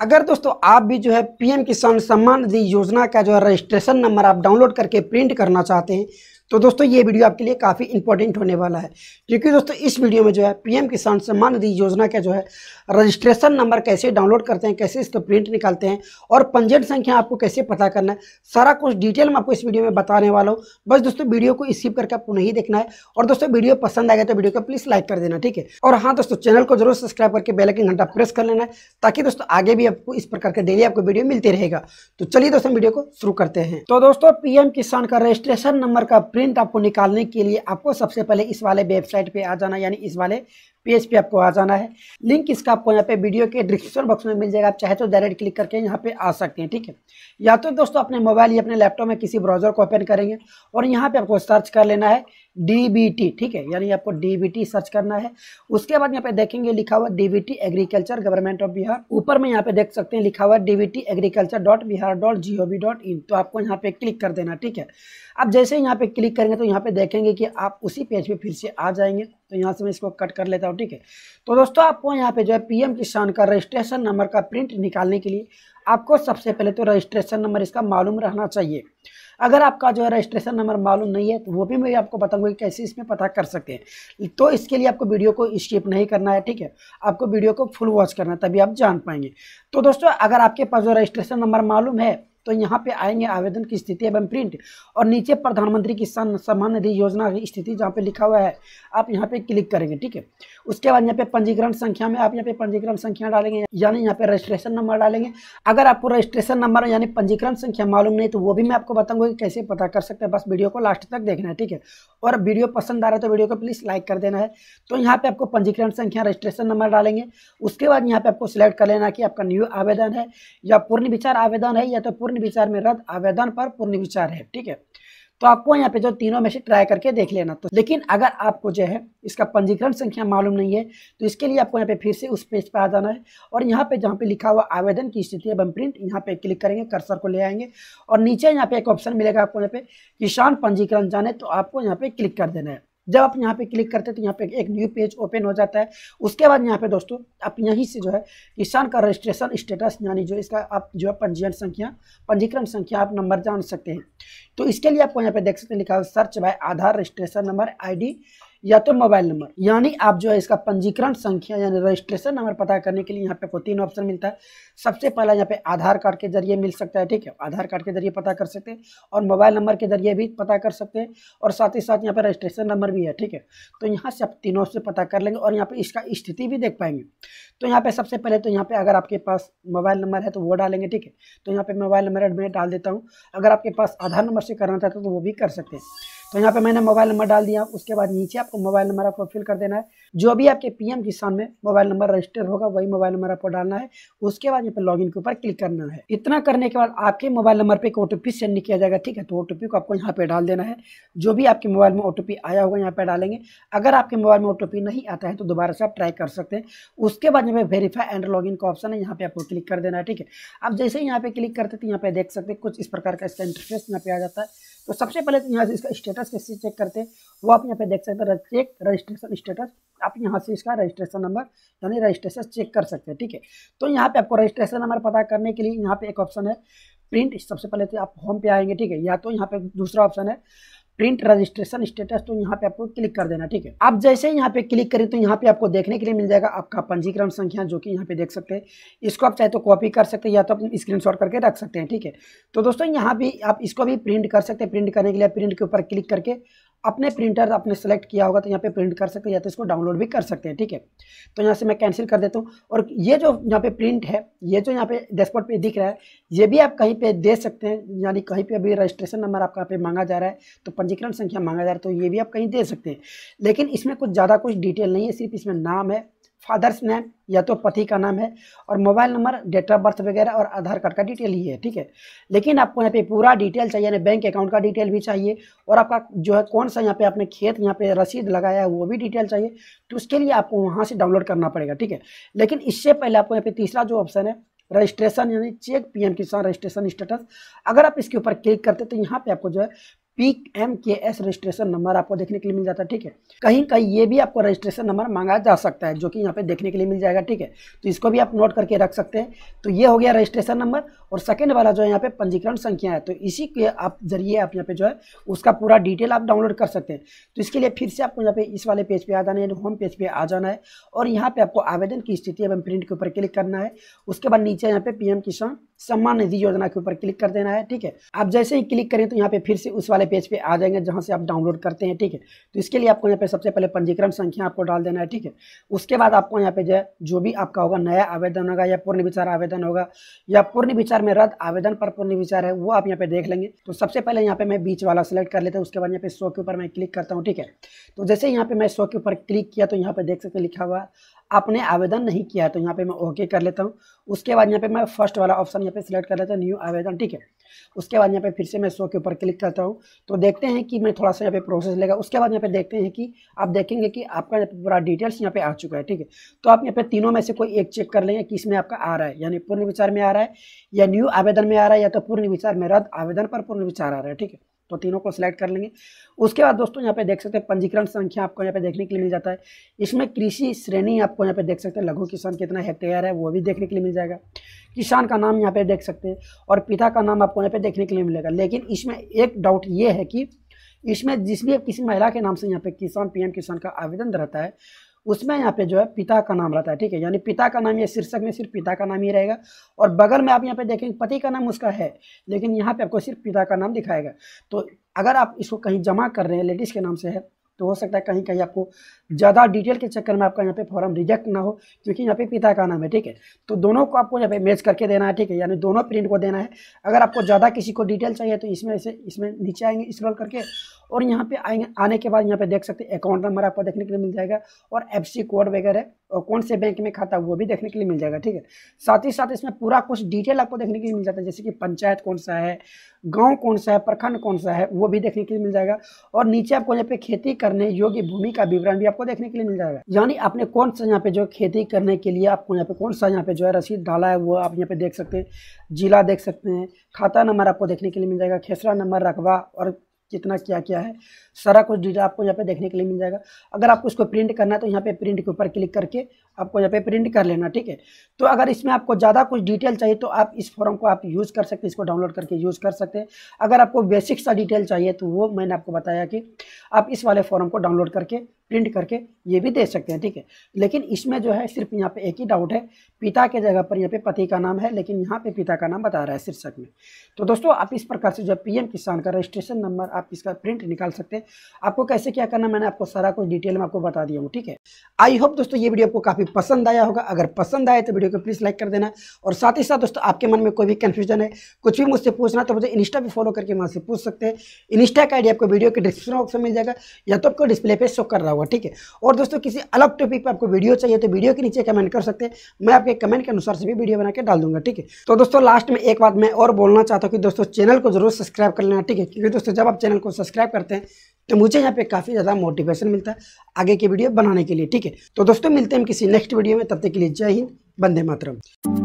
अगर दोस्तों आप भी जो है पीएम किसान सम्मान निधि योजना का जो है रजिस्ट्रेशन नंबर आप डाउनलोड करके प्रिंट करना चाहते हैं तो दोस्तों ये वीडियो आपके लिए काफ़ी इंपॉर्टेंट होने वाला है क्योंकि दोस्तों इस वीडियो में जो है पीएम किसान सम्मान निधि योजना का जो है रजिस्ट्रेशन नंबर कैसे डाउनलोड करते हैं कैसे इसका प्रिंट निकालते हैं और पंजीयन संख्या आपको कैसे पता करना है सारा कुछ डिटेल में आपको इस वीडियो में बताने वाला हूँ बस दोस्तों वीडियो को स्किप करके आपको नहीं देखना है और दोस्तों वीडियो पसंद आएगा तो वीडियो को प्लीज़ लाइक कर देना ठीक है और हाँ दोस्तों चैनल को जरूर सब्सक्राइब करके बेलाइकन घंटा प्रेस कर लेना है ताकि दोस्तों आगे भी आपको इस प्रकार का डेली आपको वीडियो मिलते रहेगा तो चलिए दोस्तों वीडियो को शुरू करते हैं तो दोस्तों पीएम किसान का रजिस्ट्रेशन नंबर का प्रिंट आपको निकालने के लिए आपको सबसे पहले इस वाले वेबसाइट पे आ जाना यानी इस वाले पेज पे आपको आ जाना है लिंक इसका आपको यहाँ पे वीडियो के डिस्क्रिप्शन बॉक्स में मिल जाएगा आप चाहे तो डायरेक्ट क्लिक करके यहाँ पे आ सकते हैं ठीक है या तो दोस्तों अपने मोबाइल या अपने लैपटॉप में किसी ब्राउजर को ओपन करेंगे और यहाँ पे आपको सर्च कर लेना है डीबीटी ठीक है यानी आपको डीबीटी सर्च करना है उसके बाद यहाँ पे देखेंगे लिखा हुआ DBT agriculture government of Bihar ऊपर में यहाँ पे देख सकते हैं लिखा हुआ DBT agriculture dot Bihar dot G O V dot in तो आपको यहाँ पे क्लिक कर देना ठीक है अब जैसे यहाँ पे क्लिक करेंगे तो यहाँ पे देखेंगे कि आप उसी पेज पे फिर से आ जाएंगे तो यहाँ से मैं इसको कट कर लेता हूँ ठीक है तो दोस्तों आपको यहाँ पे जो है पीएम किसान का रजिस्ट्रेशन नंबर का प्रिंट निकालने के लिए आपको सबसे पहले तो रजिस्ट्रेशन नंबर इसका मालूम रहना चाहिए अगर आपका जो है रजिस्ट्रेशन नंबर मालूम नहीं है तो वो भी मैं आपको बताऊंगा कि कैसे इसमें पता कर सकते हैं तो इसके लिए आपको वीडियो को स्किप नहीं करना है ठीक है आपको वीडियो को फुल वॉच करना है तभी आप जान पाएंगे तो दोस्तों अगर आपके पास जो रजिस्ट्रेशन नंबर मालूम है तो यहाँ पे आएंगे आवेदन की स्थिति एवं प्रिंट और नीचे प्रधानमंत्री किसान सम्मान निधि योजना की स्थिति जहाँ पे लिखा हुआ है आप यहाँ पे क्लिक करेंगे ठीक है उसके बाद यहाँ पे पंजीकरण संख्या में आप यहाँ पे पंजीकरण संख्या डालेंगे यानी यहाँ पे रजिस्ट्रेशन नंबर डालेंगे अगर आपको रजिस्ट्रेशन नंबर यानी पंजीकरण संख्या मालूम नहीं तो वो भी मैं आपको बताऊंगा कि कैसे पता कर सकते हैं बस वीडियो को लास्ट तक देखना है ठीक है और वीडियो पसंद आ रहा है तो वीडियो को प्लीज़ लाइक कर देना है तो यहाँ पे आपको पंजीकरण संख्या रजिस्ट्रेशन नंबर डालेंगे उसके बाद यहाँ पे आपको सिलेक्ट कर लेना कि आपका न्यू आवेदन है या पूर्ण विचार आवेदन है या तो पूर्ण विचार में रद्द आवेदन पर पूर्ण विचार है ठीक है तो आपको यहाँ पे जो तीनों में से ट्राई करके देख लेना तो लेकिन अगर आपको जो है इसका पंजीकरण संख्या मालूम नहीं है तो इसके लिए आपको यहाँ पे फिर से उस पेज पे आ जाना है और यहाँ पे जहाँ पे लिखा हुआ आवेदन की स्थिति बम प्रिंट यहाँ पे क्लिक करेंगे कर्सर को ले आएंगे और नीचे यहाँ पे एक ऑप्शन मिलेगा आपको यहाँ पे किसान पंजीकरण जाने तो आपको यहाँ पे क्लिक कर देना है जब आप यहाँ पे क्लिक करते हैं तो यहाँ पे एक न्यू पेज ओपन हो जाता है उसके बाद यहाँ पे दोस्तों आप यहीं से जो है किसान का रजिस्ट्रेशन स्टेटस यानी जो इसका आप जो है पंजीयन संख्या पंजीकरण संख्या आप नंबर जान सकते हैं तो इसके लिए आपको यहाँ पे देख सकते हैं लिखा search by Aadhaar registration number आई या तो मोबाइल नंबर यानी आप जो है इसका पंजीकरण संख्या यानी रजिस्ट्रेशन नंबर पता करने के लिए यहाँ पे आपको तीन ऑप्शन मिलता है सबसे पहला यहाँ पे आधार कार्ड के जरिए मिल सकता है ठीक है आधार कार्ड के जरिए पता कर सकते हैं और मोबाइल नंबर के जरिए भी पता कर सकते हैं और साथ ही साथ यहाँ पे रजिस्ट्रेशन नंबर भी है ठीक है तो यहाँ से आप तीनों से पता कर लेंगे और यहाँ पर इसका स्थिति भी देख पाएंगे तो यहाँ पर सबसे पहले तो यहाँ पर अगर आपके पास मोबाइल नंबर है तो वो डालेंगे ठीक है तो यहाँ पर मोबाइल नंबर मैं डाल देता हूँ अगर आपके पास आधार नंबर से करना चाहते हो तो वो भी कर सकते हैं तो यहाँ पे मैंने मोबाइल नंबर डाल दिया उसके बाद नीचे आपको मोबाइल नंबर आपको फिल कर देना है जो भी आपके पीएम किसान में मोबाइल नंबर रजिस्टर होगा वही मोबाइल नंबर आपको डालना है उसके बाद यहाँ पे लॉग के ऊपर क्लिक करना है इतना करने के बाद आपके मोबाइल नंबर पर एक ओटीपी सेंड किया जाएगा ठीक है तो ओटीपी को आपको यहाँ पे डाल देना है जो भी आपके मोबाइल में ओटीपी आया होगा यहाँ पे डालेंगे अगर आपके मोबाइल में ओटीपी नहीं आता है तो दोबारा से आप ट्राई कर सकते हैं उसके बाद यहाँ पे वेरीफाई एंड लॉग का ऑप्शन है यहाँ पे आपको क्लिक कर देना है ठीक है आप जैसे ही यहाँ पे क्लिक करते थे तो यहाँ पे देख सकते हैं कुछ इस प्रकार का इसका इंटरफेस यहाँ पे आ जाता है तो सबसे पहले तो यहाँ से इसका स्टेटस कैसे चेक करते हैं वो आप यहाँ पे देख सकते हैं चेक रजिस्ट्रेशन स्टेटस आप यहाँ से इसका रजिस्ट्रेशन नंबर यानी रजिस्ट्रेशन चेक कर सकते हैं ठीक है तो यहाँ पे आपको रजिस्ट्रेशन नंबर पता करने के लिए यहाँ पे एक ऑप्शन है प्रिंट सबसे पहले तो आप होम पे आएंगे ठीक है या तो यहाँ पे दूसरा ऑप्शन है प्रिंट रजिस्ट्रेशन स्टेटस तो यहाँ पे आपको क्लिक कर देना ठीक है आप जैसे ही यहाँ पे क्लिक करें तो यहाँ पे आपको देखने के लिए मिल जाएगा आपका पंजीकरण संख्या जो कि यहाँ पे देख सकते हैं इसको आप चाहे तो कॉपी कर सकते हैं या तो अपने स्क्रीन करके रख सकते हैं ठीक है तो दोस्तों यहाँ भी आप इसको भी प्रिंट कर सकते हैं प्रिंट करने के लिए प्रिंट के ऊपर क्लिक करके अपने प्रिंटर आपने सेलेक्ट किया होगा तो यहाँ पे प्रिंट कर सकते हैं या तो इसको डाउनलोड भी कर सकते हैं ठीक है तो यहाँ से मैं कैंसिल कर देता हूँ और ये जो यहाँ पे प्रिंट है ये जो यहाँ पे डैशबोर्ड पे दिख रहा है ये भी आप कहीं पे दे सकते हैं यानी कहीं पे अभी रजिस्ट्रेशन नंबर आपका पे मांगा जा रहा है तो पंजीकरण संख्या मांगा जा रहा है तो ये भी आप कहीं दे सकते हैं लेकिन इसमें कुछ ज़्यादा कुछ डिटेल नहीं है सिर्फ इसमें नाम है फादर्स नेम या तो पति का नाम है और mobile number date of birth वगैरह और आधार कार्ड का डिटेल ही है ठीक है लेकिन आपको यहाँ पे पूरा डिटेल चाहिए यानी बैंक अकाउंट का डिटेल भी चाहिए और आपका जो है कौन सा यहाँ पे आपने खेत यहाँ पे रसीद लगाया है वो भी डिटेल चाहिए तो उसके लिए आपको वहाँ से डाउनलोड करना पड़ेगा ठीक है लेकिन इससे पहले आपको यहाँ पे तीसरा जो ऑप्शन है रजिस्ट्रेशन यानी check PM Kisan registration status अगर आप इसके ऊपर क्लिक करते तो यहाँ पे आपको जो है पीक M K S registration number आपको देखने के लिए मिल जाता है ठीक है कहीं कहीं ये भी आपको रजिस्ट्रेशन नंबर मांगा जा सकता है जो कि यहाँ पे देखने के लिए मिल जाएगा ठीक है तो इसको भी आप नोट करके रख सकते हैं तो ये हो गया रजिस्ट्रेशन नंबर और सेकेंड वाला जो है यहाँ पे पंजीकरण संख्या है तो इसी के आप जरिए आप यहाँ पे जो है उसका पूरा डिटेल आप डाउनलोड कर सकते हैं तो इसके लिए फिर से आपको यहाँ पे इस वाले पेज पर आ जाना है होम पेज पर आ जाना है और यहाँ पे आपको आवेदन की स्थिति एवं प्रिंट के ऊपर क्लिक करना है उसके बाद नीचे यहाँ पे पी किसान सम्मान निधि योजना के ऊपर क्लिक कर देना है ठीक है आप जैसे ही क्लिक करें तो यहाँ पे फिर से उस वाले पेज पे आ जाएंगे जहाँ से आप डाउनलोड करते हैं ठीक है तो इसके लिए आपको यहाँ पे सबसे पहले पंजीकरण संख्या आपको डाल देना है ठीक है उसके बाद आपको यहाँ पे जो जो भी आपका होगा नया आवेदन होगा या पूर्ण विचार आवेदन होगा या पूर्ण विचार में रद्द आवेदन पर पूर्ण विचार है वो आप यहाँ पे देख लेंगे तो सबसे पहले यहाँ पे मैं बीच वाला सेलेक्ट कर लेता हूँ उसके बाद यहाँ पे शो के ऊपर मैं क्लिक करता हूँ ठीक है तो जैसे यहाँ पे मैं शो के ऊपर क्लिक किया तो यहाँ पे देख सकते लिखा हुआ आपने आवेदन नहीं किया है तो यहाँ पे मैं ओके कर लेता हूँ उसके बाद यहाँ पे मैं फर्स्ट वाला ऑप्शन यहाँ पे सिलेक्ट कर लेता हूँ न्यू आवेदन ठीक है उसके बाद यहाँ पे फिर से मैं शो के ऊपर क्लिक करता हूँ तो देखते हैं कि मैं थोड़ा सा यहाँ पे प्रोसेस लेगा उसके बाद यहाँ पे देखते हैं कि आप देखेंगे कि आपका पूरा डिटेल्स यहाँ पे आ चुका है ठीक है तो आप यहाँ पे तीनों में से कोई एक चेक कर लेंगे कि इसमें आपका आ रहा है यानी पूर्ण विचार में आ रहा है या न्यू आवेदन में आ रहा है या तो पूर्ण विचार में रद्द आवेदन पर पूर्ण विचार आ रहा है ठीक है तो तीनों को सिलेक्ट कर लेंगे उसके बाद दोस्तों यहाँ पे देख सकते हैं पंजीकरण संख्या आपको यहाँ पे देखने के लिए मिल जाता है इसमें कृषि श्रेणी आपको यहाँ पे देख सकते हैं लघु किसान कितना हेक्टेयर है वो भी देखने के लिए मिल जाएगा किसान का नाम यहाँ पे देख सकते हैं और पिता का नाम आपको यहाँ पे देखने के लिए मिलेगा लेकिन इसमें एक डाउट ये है कि इसमें जिस भी किसी महिला के नाम से यहाँ पे किसान पीएम किसान का आवेदन रहता है उसमें यहाँ पे जो है पिता का नाम रहता है ठीक है यानी पिता का नाम ये शीर्षक में सिर्फ पिता का नाम ही रहेगा और बगल में आप यहाँ पे देखेंगे पति का नाम उसका है लेकिन यहाँ पे आपको सिर्फ पिता का नाम दिखाएगा तो अगर आप इसको कहीं जमा कर रहे हैं लेडीज़ के नाम से है तो हो सकता है कहीं कहीं आपको ज़्यादा डिटेल के चक्कर में आपका यहाँ पे फॉर्म रिजेक्ट ना हो क्योंकि यहाँ पे पिता का नाम है ठीक है तो दोनों को आपको यहाँ पे मैच करके देना है ठीक है यानी दोनों प्रिंट को देना है अगर आपको ज़्यादा किसी को डिटेल चाहिए तो इसमें से इसमें नीचे आएंगे स्क्रॉल करके और यहाँ पे आएंगे आने के बाद यहाँ पे देख सकते हैं अकाउंट नंबर आपको देखने के लिए मिल जाएगा और एफ कोड वगैरह और कौन से बैंक में खाता वो भी देखने के लिए मिल जाएगा ठीक है साथ ही साथ इसमें पूरा कुछ डिटेल आपको देखने के लिए मिल जाता है जैसे कि पंचायत कौन सा है गांव कौन सा है प्रखंड कौन सा है वो भी देखने के लिए मिल जाएगा और नीचे आपको यहाँ पे खेती करने योग्य भूमि का विवरण भी आपको देखने के लिए मिल जाएगा यानी आपने कौन सा यहाँ पे जो खेती करने के लिए आपको यहाँ पे कौन सा यहाँ पे जो है रसीद डाला है वो आप यहाँ पे देख सकते हैं जिला देख सकते हैं खाता नंबर आपको देखने के लिए मिल जाएगा खेसरा नंबर रकबा और कितना क्या क्या है सारा कुछ डिटेल आपको यहाँ पे देखने के लिए मिल जाएगा अगर आपको इसको प्रिंट करना है तो यहाँ पे प्रिंट के ऊपर क्लिक करके आपको यहाँ पे प्रिंट कर लेना ठीक है तो अगर इसमें आपको ज़्यादा कुछ डिटेल चाहिए तो आप इस फॉर्म को आप यूज़ कर सकते हैं इसको डाउनलोड करके यूज़ कर सकते हैं अगर आपको बेसिक सा डिटेल चाहिए तो वो मैंने आपको बताया कि आप इस वाले फॉर्म को डाउनलोड करके प्रिंट करके ये भी दे सकते हैं ठीक है लेकिन इसमें जो है सिर्फ यहाँ पे एक ही डाउट है पिता के जगह पर यहाँ पे पति का नाम है लेकिन यहाँ पे पिता का नाम बता रहा है शीर्षक में तो दोस्तों आप इस प्रकार से जो पीएम किसान का रजिस्ट्रेशन नंबर आप इसका प्रिंट निकाल सकते हैं आपको कैसे क्या करना मैंने आपको सारा कुछ डिटेल में आपको बता दिया हूँ ठीक है आई होप दोस्तों ये वीडियो आपको काफ़ी पसंद आया होगा अगर पसंद आए तो वीडियो को प्लीज़ लाइक कर देना और साथ ही साथ दोस्तों आपके मन में कोई भी कन्फ्यूजन है कुछ भी मुझसे पूछना तो मुझे इंस्टा भी फॉलो करके वहाँ से पूछ सकते हैं इंस्टा का आइडिया आपको वीडियो के डिस्क्रिप्शन बॉक्स में मिल जाएगा या तो आपको डिस्प्ले पे शो कर रहा हूँ होगा ठीक है और दोस्तों किसी अलग टॉपिक पर आपको वीडियो चाहिए तो वीडियो के नीचे कमेंट कर सकते हैं मैं आपके कमेंट के अनुसार से भी वीडियो बना के डाल दूंगा ठीक है तो दोस्तों लास्ट में एक बात मैं और बोलना चाहता हूँ कि दोस्तों चैनल को जरूर सब्सक्राइब कर लेना ठीक है क्योंकि दोस्तों जब आप चैनल को सब्सक्राइब करते हैं तो मुझे यहाँ पे काफ़ी ज़्यादा मोटिवेशन मिलता है आगे की वीडियो बनाने के लिए ठीक है तो दोस्तों मिलते हैं किसी नेक्स्ट वीडियो में तब तक के लिए जय हिंद बंदे मातरम